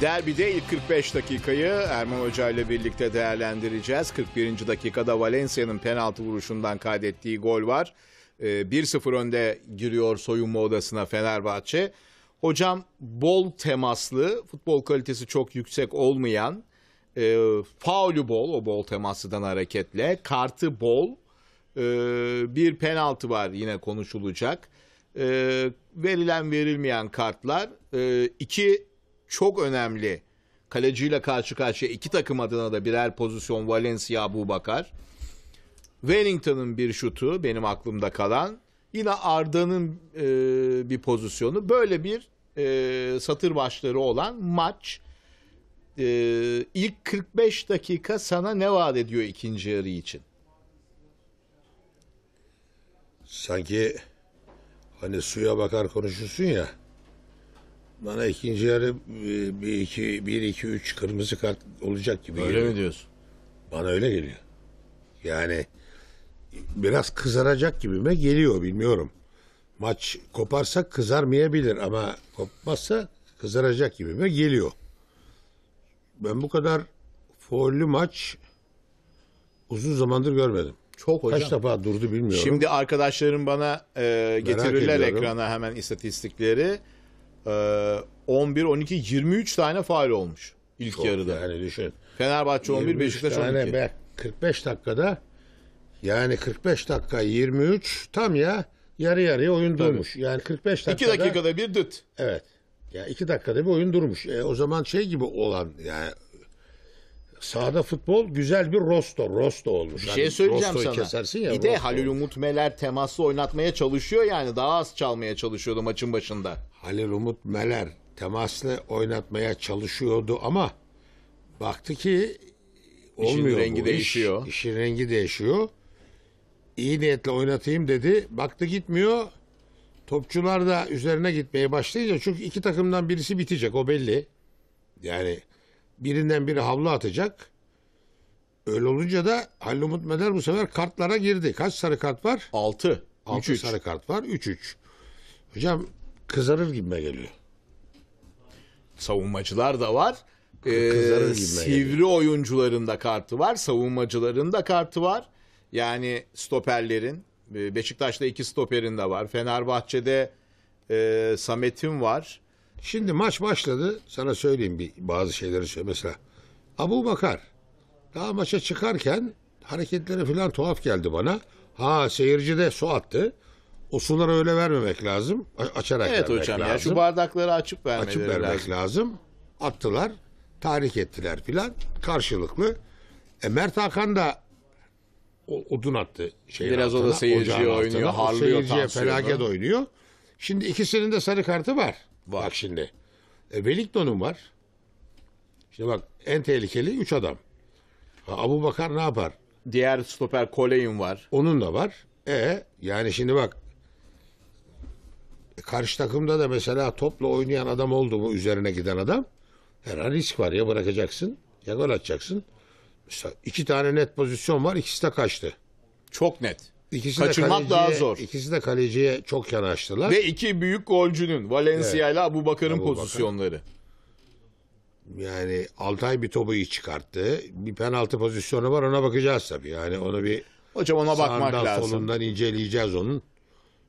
Derbide ilk 45 dakikayı Erman Hoca ile birlikte değerlendireceğiz. 41. dakikada Valencia'nın penaltı vuruşundan kaydettiği gol var. 1-0 ee, önde giriyor soyunma odasına Fenerbahçe. Hocam bol temaslı, futbol kalitesi çok yüksek olmayan, e, faulü bol, o bol temaslıdan hareketle, kartı bol, e, bir penaltı var yine konuşulacak. E, verilen verilmeyen kartlar, e, iki çok önemli kaleciyle karşı karşıya iki takım adına da birer pozisyon Valencia Abu Bakar. Wellington'ın bir şutu benim aklımda kalan. Yine Arda'nın e, bir pozisyonu. Böyle bir e, satır başları olan maç. E, ilk 45 dakika sana ne vaat ediyor ikinci yarı için? Sanki hani suya bakar konuşursun ya. Bana ikinci yarı e, bir iki, bir, iki, üç kırmızı kart olacak gibi Öyle geliyor. mi diyorsun? Bana öyle geliyor. Yani biraz kızaracak gibi mi geliyor bilmiyorum. Maç koparsa kızarmayabilir ama kopmazsa kızaracak gibi mi geliyor. Ben bu kadar follü maç uzun zamandır görmedim. Çok hocam. Kaç defa durdu bilmiyorum. Şimdi arkadaşlarım bana e, getirirler ekrana hemen istatistikleri. 11, 12, 23 tane faal olmuş ilk Çok yarıda. Yani düşün. Fenerbahçe 11, Beşiktaş 12. Be, 45 dakikada yani 45 dakika 23 tam ya yarı yarıya oyun Tabii. durmuş. Yani 45 dakikada. 2 dakikada bir düt. Evet. Ya yani 2 dakikada bir oyun durmuş. E, o zaman şey gibi olan yani sahada futbol güzel bir rosto. Rosto olmuş. Bir şey hani söyleyeceğim sana. kesersin ya. Bir de Halil olmuş. Umut Meler teması oynatmaya çalışıyor yani. Daha az çalmaya çalışıyordu maçın başında. Halil Umut Meler temasını oynatmaya çalışıyordu ama baktı ki olmuyor İşin rengi bu değişiyor. Iş. İşin rengi değişiyor. İyi niyetle oynatayım dedi. Baktı gitmiyor. Topçular da üzerine gitmeye başlayınca çünkü iki takımdan birisi bitecek o belli. Yani birinden biri havlu atacak. Öyle olunca da Halil Umut Meder bu sefer kartlara girdi. Kaç sarı kart var? altı 6 sarı kart var. üç üç Hocam kızarır gibime geliyor. Savunmacılar da var. Ee, sivri geliyor. oyuncuların da kartı var. Savunmacıların da kartı var. Yani stoperlerin. Ee, Beşiktaş'ta iki stoperin de var. Fenerbahçe'de e, Samet'in var. Şimdi maç başladı. Sana söyleyeyim bir bazı şeyleri söyle. Mesela Abu Bakar daha maça çıkarken hareketleri falan tuhaf geldi bana. Ha seyirci de su attı. O suları öyle vermemek lazım. Açarak evet, vermek hocam, lazım. Evet hocam şu bardakları açıp vermeleri Açıp vermek lazım. lazım. Attılar. Tahrik ettiler filan. Karşılıklı. E, Mert Hakan da odun attı. Şeyin Biraz altına, o da seyirciye oynuyor. Altına. Harlıyor. O seyirciye felaket oynuyor. Şimdi ikisinin de sarı kartı var. Var. Bak şimdi. E, Wellington'un var. Şimdi bak en tehlikeli 3 adam. Ha, Abu Bakar ne yapar? Diğer stoper Kolejin var. Onun da var. E yani şimdi bak e, karşı takımda da mesela topla oynayan adam oldu mu üzerine giden adam her an risk var ya bırakacaksın ya gol atacaksın. Mesela iki tane net pozisyon var ikisi de kaçtı. Çok net. İkisi Kaçırmak kaleciye, daha zor. İkisi de kaleciye çok yanaştılar. Ve iki büyük golcünün Valencia evet. ile Abu Bakar'ın Abu pozisyonları. Bakar. Yani Altay bir topu iyi çıkarttı. Bir penaltı pozisyonu var ona bakacağız tabii. Yani onu bir Hocam ona bakmak lazım. solundan inceleyeceğiz onun.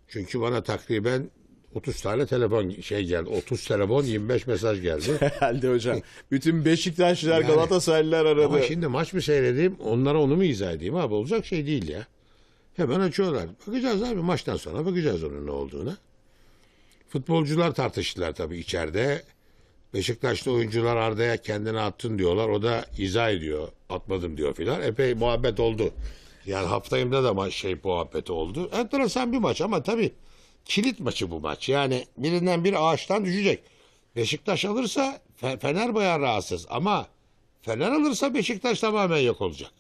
Çünkü bana takriben 30 tane telefon şey geldi. 30 telefon 25 mesaj geldi. Herhalde hocam. Bütün Beşiktaşlılar yani, Galatasaraylılar aradı. Ama şimdi maç mı seyredeyim onlara onu mu izah edeyim abi olacak şey değil ya. Hemen açıyorlar. Bakacağız abi maçtan sonra bakacağız onun ne olduğuna. Futbolcular tartıştılar tabii içeride. Beşiktaşlı oyuncular Arda'ya kendini attın diyorlar. O da izah ediyor. Atmadım diyor filan. Epey muhabbet oldu. Yani haftayımda da maç şey muhabbet oldu. Enteresan bir maç ama tabii kilit maçı bu maç. Yani birinden bir ağaçtan düşecek. Beşiktaş alırsa Fener bayağı rahatsız ama Fener alırsa Beşiktaş tamamen yok olacak.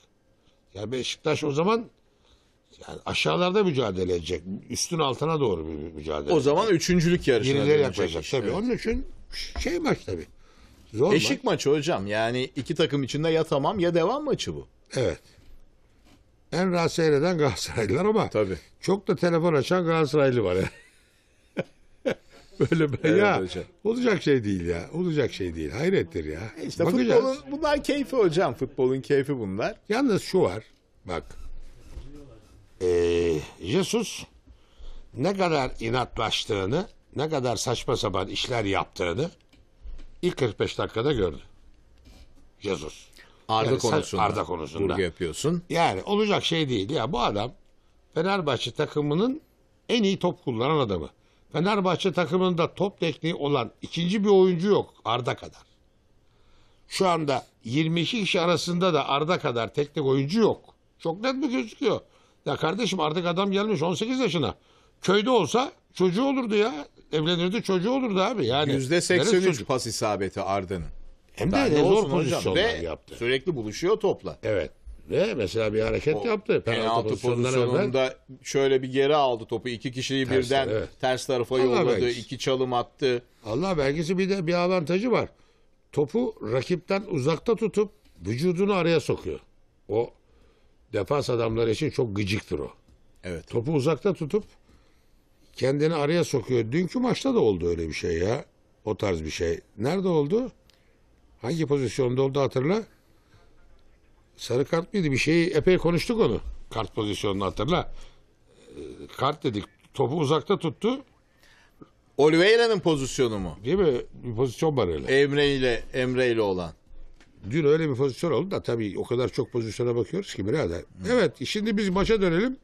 Ya yani Beşiktaş o zaman yani aşağılarda mücadele edecek. Üstün altına doğru bir mücadele. O zaman üçüncülük yarışına Yenileri dönecek yapacak iş. tabii. Onun için şey maç tabii. Zor Eşik maç. maçı hocam. Yani iki takım içinde ya tamam ya devam maçı bu. Evet. En rahat seyreden Galatasaraylılar ama Tabii. çok da telefon açan Galatasaraylı var. ya. Böyle ben Evet ya hocam. olacak şey değil ya. Olacak şey değil. Hayrettir ya. E işte Bakacağız. futbolun bunlar keyfi hocam. Futbolun keyfi bunlar. Yalnız şu var. Bak e, Jesus ne kadar inatlaştığını, ne kadar saçma sapan işler yaptığını ilk 45 dakikada gördü. Jesus. Arda yani konusunda. Arda konusunda. yapıyorsun. Yani olacak şey değil. Ya bu adam Fenerbahçe takımının en iyi top kullanan adamı. Fenerbahçe takımında top tekniği olan ikinci bir oyuncu yok Arda kadar. Şu anda 22 kişi arasında da Arda kadar teknik oyuncu yok. Çok net mi gözüküyor? Ya kardeşim artık adam gelmiş 18 yaşına. Köyde olsa çocuğu olurdu ya. Evlenirdi çocuğu olurdu abi. Yani %83 pas isabeti Arda'nın. Hem de ne zor pozisyonlar hocam. yaptı. Sürekli buluşuyor topla. Evet. Ve mesela bir hareket o yaptı. Penaltı pozisyonunda evvel... şöyle bir geri aldı topu. iki kişiyi Tersten, birden evet. ters tarafa Allah yolladı. Belgesi. iki çalım attı. Allah belgesi bir de bir avantajı var. Topu rakipten uzakta tutup vücudunu araya sokuyor. O defans adamları için çok gıcıktır o. Evet. Topu uzakta tutup kendini araya sokuyor. Dünkü maçta da oldu öyle bir şey ya. O tarz bir şey. Nerede oldu? Hangi pozisyonda oldu hatırla. Sarı kart mıydı? Bir şeyi epey konuştuk onu. Kart pozisyonunu hatırla. Ee, kart dedik. Topu uzakta tuttu. Oliveira'nın pozisyonu mu? Değil mi? Bir pozisyon var öyle. Emre ile Emre ile olan dün öyle bir pozisyon oldu da tabii o kadar çok pozisyona bakıyoruz ki birader. Evet şimdi biz maça dönelim.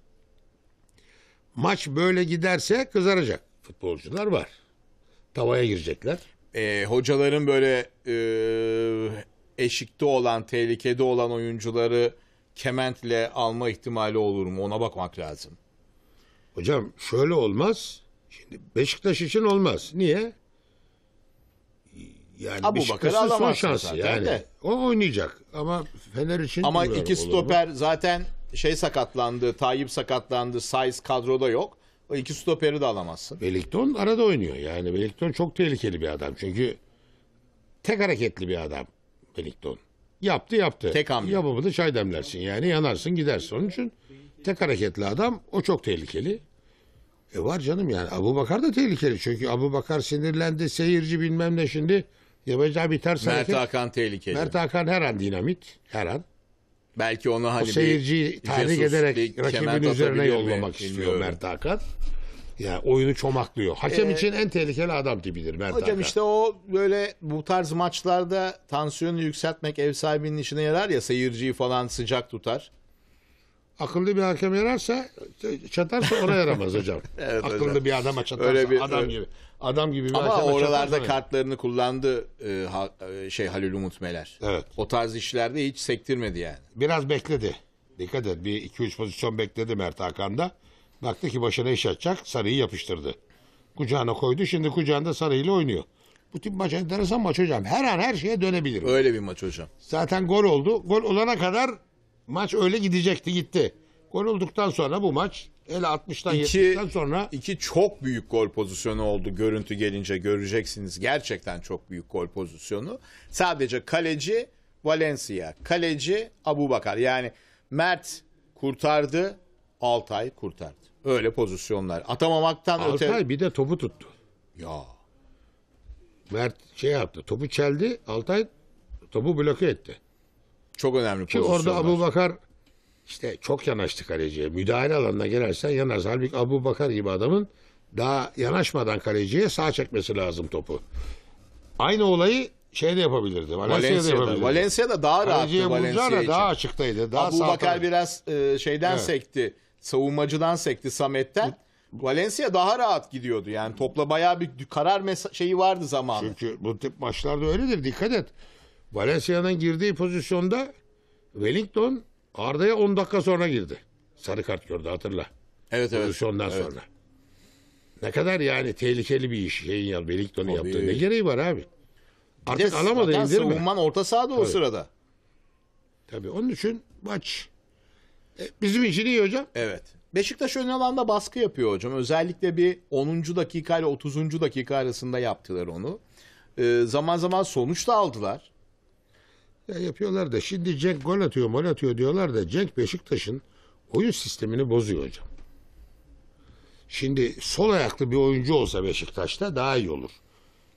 Maç böyle giderse kızaracak. Futbolcular var. Tavaya girecekler. E, hocaların böyle e, eşikte olan, tehlikede olan oyuncuları kementle alma ihtimali olur mu? Ona bakmak lazım. Hocam şöyle olmaz. Şimdi Beşiktaş için olmaz. Niye? Yani Abu Bakır'ı son alamazsın şansı yani. de. O oynayacak ama Fener için Ama iki olur mu? stoper zaten şey sakatlandı, Tayyip sakatlandı, Saiz kadroda yok. O iki stoperi de alamazsın. Belikton arada oynuyor. Yani Belikton çok tehlikeli bir adam. Çünkü tek hareketli bir adam Belikton. Yaptı yaptı. Tek hamle. Yapamadı çay demlersin. Yani yanarsın gidersin. Onun için tek hareketli adam o çok tehlikeli. E var canım yani Abu Bakar da tehlikeli. Çünkü Abu Bakar sinirlendi seyirci bilmem ne şimdi. Yabancı abi ters Mert hareket. Hakan tehlikeli. Mert Hakan her an dinamit. Her an. Belki onu hani o seyirciyi tahrik ederek rakibin üzerine yollamak mi? istiyor Mert Hakan. Ya yani oyunu çomaklıyor. Hakem ee, için en tehlikeli adam tipidir Mert Hocam Hakan. işte o böyle bu tarz maçlarda tansiyonu yükseltmek ev sahibinin işine yarar ya seyirciyi falan sıcak tutar. Akıllı bir hakem yararsa çatarsa ona yaramaz hocam. evet, Akıllı hocam. bir adama çatarsa öyle bir, adam öyle. gibi adam gibi bir Ama oralarda kartlarını kullandı e, ha, e, şey Halil Umut Meler. Evet. O tarz işlerde hiç sektirmedi yani. Biraz bekledi. Dikkat et bir 2-3 pozisyon bekledi Mert Hakan'da. Baktı ki başına iş açacak sarıyı yapıştırdı. Kucağına koydu şimdi kucağında sarıyla oynuyor. Bu tip maç enteresan maç hocam. Her an her şeye dönebilir. Öyle bir maç hocam. Zaten gol oldu. Gol olana kadar maç öyle gidecekti gitti. Gol olduktan sonra bu maç hele 60'tan iki, sonra iki çok büyük gol pozisyonu oldu. Görüntü gelince göreceksiniz. Gerçekten çok büyük gol pozisyonu. Sadece kaleci Valencia, kaleci Abu Bakar. Yani Mert kurtardı, Altay kurtardı. Öyle pozisyonlar. Atamamaktan Altay öte... Altay bir de topu tuttu. Ya. Mert şey yaptı. Topu çeldi. Altay topu bloke etti. Çok önemli Ki pozisyonlar. Orada Abu Bakar işte çok yanaştı kaleciye. Müdahale alanına gelersen yanarız. Halbuki Abu Bakar gibi adamın daha yanaşmadan kaleciye sağ çekmesi lazım topu. Aynı olayı şey de yapabilirdi. Valencia'da, Valencia'da yapabilirdi. Valencia'da daha rahattı Valencia daha açıktaydı. Daha Abu Bakar biraz e, şeyden evet. sekti. Savunmacıdan sekti Samet'ten. Valencia daha rahat gidiyordu. Yani topla bayağı bir karar şeyi vardı zamanı. Çünkü bu tip maçlarda öyledir. Dikkat et. Valencia'nın girdiği pozisyonda Wellington Arda'ya 10 dakika sonra girdi. Sarı kart gördü hatırla. Evet evet. Pozisyondan evet. sonra. Ne kadar yani tehlikeli bir iş şeyin ya Wellington'un yaptığı. Ne gereği var abi? Artık alamadı mi? Savunman orta sahada Tabii. o sırada. Tabii onun için maç. E, bizim için iyi hocam. Evet. Beşiktaş ön alanda baskı yapıyor hocam. Özellikle bir 10. dakika ile 30. dakika arasında yaptılar onu. E, zaman zaman sonuç da aldılar. Ya yapıyorlar da şimdi Cenk gol atıyor, gol atıyor diyorlar da Cenk Beşiktaş'ın oyun sistemini bozuyor hocam. Şimdi sol ayaklı bir oyuncu olsa Beşiktaş'ta daha iyi olur.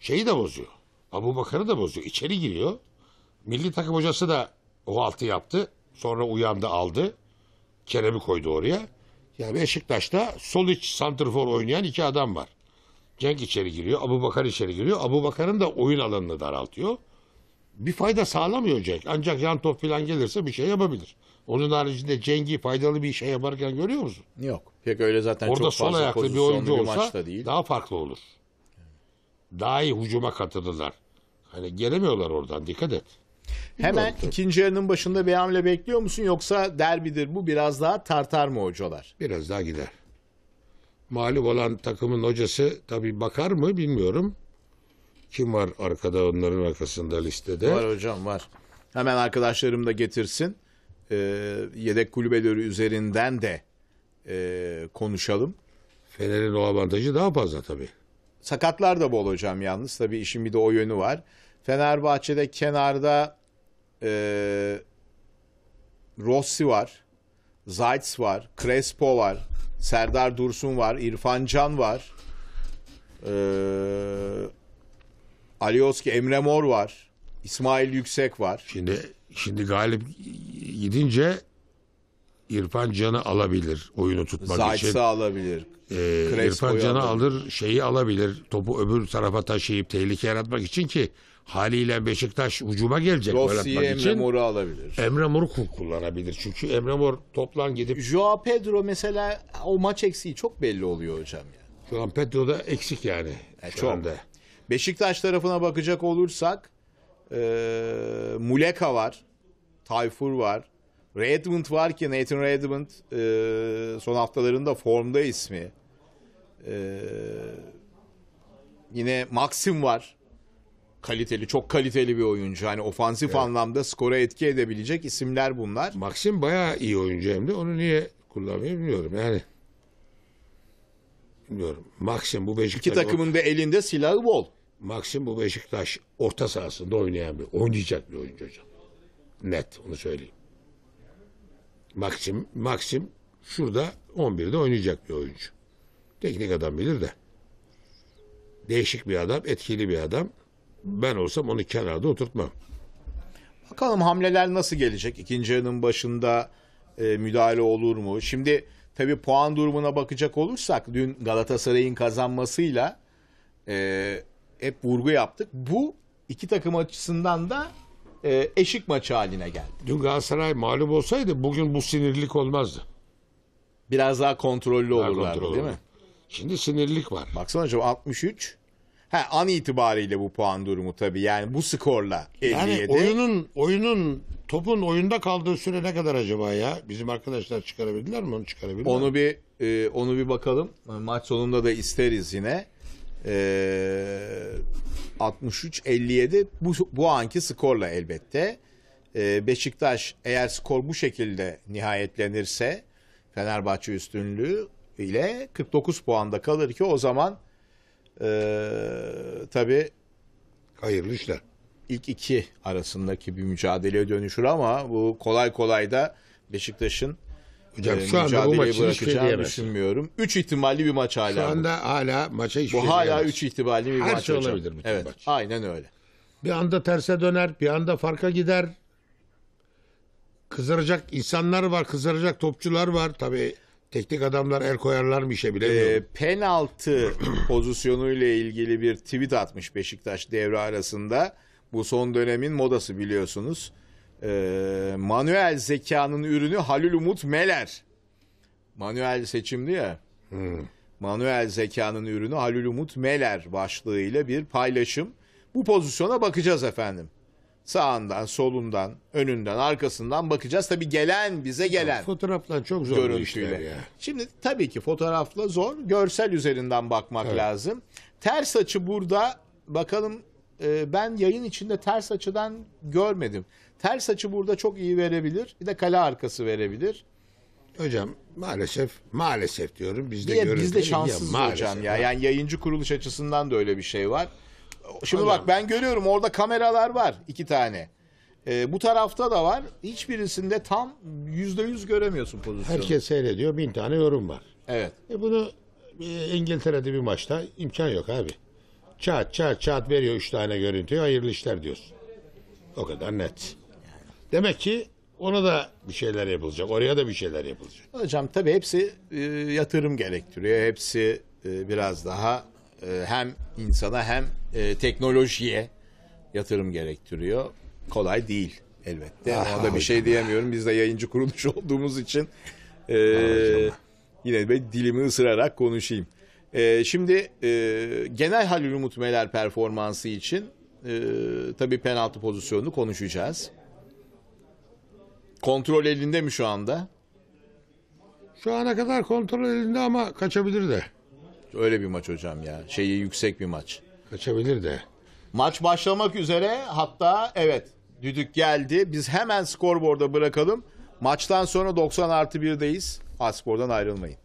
Şeyi de bozuyor. Abu Bakar'ı da bozuyor. İçeri giriyor. Milli takım hocası da o altı yaptı. Sonra uyandı aldı. Kerem'i koydu oraya. Ya Yani Beşiktaş'ta sol iç santrfor oynayan iki adam var. Cenk içeri giriyor. Abu Bakar içeri giriyor. Abu Bakar'ın da oyun alanını daraltıyor bir fayda sağlamıyor Cenk. Ancak yan top falan gelirse bir şey yapabilir. Onun haricinde Ceng'i faydalı bir şey yaparken görüyor musun? Yok. Pek öyle zaten Orada çok sol ayaklı bir oyuncu bir olsa değil. daha farklı olur. Daha iyi hücuma katılırlar. Hani gelemiyorlar oradan dikkat et. Hemen Doğru. ikinci yarının başında bir hamle bekliyor musun yoksa derbidir bu biraz daha tartar mı hocalar? Biraz daha gider. Mağlup olan takımın hocası tabii bakar mı bilmiyorum. Kim var arkada onların arkasında listede? Var hocam var. Hemen arkadaşlarım da getirsin. Ee, yedek kulübeleri üzerinden de e, konuşalım. Fener'in o avantajı daha fazla tabii. Sakatlar da bol hocam yalnız. Tabii işin bir de o yönü var. Fenerbahçe'de kenarda e, Rossi var. Zayt's var. Crespo var. Serdar Dursun var. İrfan Can var. Eee Alioski Emre Mor var. İsmail Yüksek var. Şimdi şimdi galip gidince İrfan Can'ı alabilir oyunu tutmak Zayt'sı için. alabilir. Ee, İrfan Crespo'yu Can'ı alır. şeyi alabilir. Topu öbür tarafa taşıyıp tehlike yaratmak için ki haliyle Beşiktaş ucuma gelecek gol atmak Rossi'yi Emre için. Mor'u alabilir. Emre Mor'u ku- kullanabilir. Çünkü Emre Mor toplan gidip Joao Pedro mesela o maç eksiği çok belli oluyor hocam yani. şu Pedro da eksik yani. E, şu çok. anda. Beşiktaş tarafına bakacak olursak e, Muleka var, Tayfur var, Redmond var ki Nathan Redmond e, son haftalarında formda ismi. E, yine Maxim var. Kaliteli, çok kaliteli bir oyuncu. Hani ofansif evet. anlamda skora etki edebilecek isimler bunlar. Maxim bayağı iyi oyuncu hem de. Onu niye kullanmıyor bilmiyorum yani. Bilmiyorum. Maxim bu Beşiktaş... İki takımın da elinde silahı bol. Maxim bu Beşiktaş orta sahasında oynayan bir, oynayacak bir oyuncu hocam. Net onu söyleyeyim. Maxim, Maxim şurada 11'de oynayacak bir oyuncu. Teknik adam bilir de. Değişik bir adam, etkili bir adam. Ben olsam onu kenarda oturtmam. Bakalım hamleler nasıl gelecek? İkinci yarının başında e, müdahale olur mu? Şimdi tabii puan durumuna bakacak olursak dün Galatasaray'ın kazanmasıyla e, hep vurgu yaptık. Bu iki takım açısından da e, eşik maçı haline geldi. Dün Galatasaray mağlup olsaydı bugün bu sinirlik olmazdı. Biraz daha kontrollü daha olurlardı kontrol değil mi? Şimdi sinirlik var. Baksana hocam 63. Ha, an itibariyle bu puan durumu tabii yani bu skorla 57. Yani oyunun oyunun topun oyunda kaldığı süre ne kadar acaba ya? Bizim arkadaşlar çıkarabilirler mi onu çıkarabildiler? Onu bir e, onu bir bakalım. Maç sonunda da isteriz yine e, ee, 63-57 bu, bu anki skorla elbette. E, Beşiktaş eğer skor bu şekilde nihayetlenirse Fenerbahçe üstünlüğü ile 49 puanda kalır ki o zaman e, tabii hayırlı işler. İlk iki arasındaki bir mücadeleye dönüşür ama bu kolay kolay da Beşiktaş'ın Hocam e, şu anda bu maçı şey bırakacağını düşünmüyorum. Üç ihtimalli bir maç hala. Şu anda bu. hala maça hiçbir Bu şey hala üç ihtimalli bir Her maç. şey olabilir bütün evet, maç. Aynen öyle. Bir anda terse döner, bir anda farka gider. Kızaracak insanlar var, kızaracak topçular var. Tabii teknik adamlar el koyarlar mı işe bilemiyorum. E, penaltı pozisyonuyla ilgili bir tweet atmış Beşiktaş devre arasında. Bu son dönemin modası biliyorsunuz e, manuel zekanın ürünü Halil Umut Meler. Manuel seçimli ya. Hmm. Manuel zekanın ürünü Halil Umut Meler başlığıyla bir paylaşım. Bu pozisyona bakacağız efendim. Sağından, solundan, önünden, arkasından bakacağız. Tabi gelen bize gelen. Ya, fotoğrafla çok zor görüntüyle. Ya. Şimdi tabii ki fotoğrafla zor. Görsel üzerinden bakmak evet. lazım. Ters açı burada bakalım e, ben yayın içinde ters açıdan görmedim. Ters açı burada çok iyi verebilir. Bir de kale arkası verebilir. Hocam maalesef maalesef diyorum biz de görüyoruz. Biz de şanssız ya, hocam ya. Yani yayıncı kuruluş açısından da öyle bir şey var. Şimdi hocam. bak ben görüyorum orada kameralar var iki tane. Ee, bu tarafta da var. Hiçbirisinde tam yüzde yüz göremiyorsun pozisyonu. Herkes seyrediyor. Bin tane yorum var. Evet. E bunu e, İngiltere'de bir maçta imkan yok abi. Çat çat çat veriyor üç tane görüntüyü hayırlı işler diyorsun. O kadar net. Demek ki ona da bir şeyler yapılacak. Oraya da bir şeyler yapılacak. Hocam tabii hepsi e, yatırım gerektiriyor. Hepsi e, biraz daha e, hem insana hem e, teknolojiye yatırım gerektiriyor. Kolay değil elbette. Ah, Ona da bir şey diyemiyorum. Biz de yayıncı kuruluş olduğumuz için e, ah, yine bir dilimi ısırarak konuşayım. E, şimdi e, genel Halil Umut Meler performansı için e, tabii penaltı pozisyonunu konuşacağız. Kontrol elinde mi şu anda? Şu ana kadar kontrol elinde ama kaçabilir de. Öyle bir maç hocam ya. Şeyi yüksek bir maç. Kaçabilir de. Maç başlamak üzere hatta evet düdük geldi. Biz hemen skorboarda bırakalım. Maçtan sonra 90 artı 1'deyiz. Aspor'dan ayrılmayın.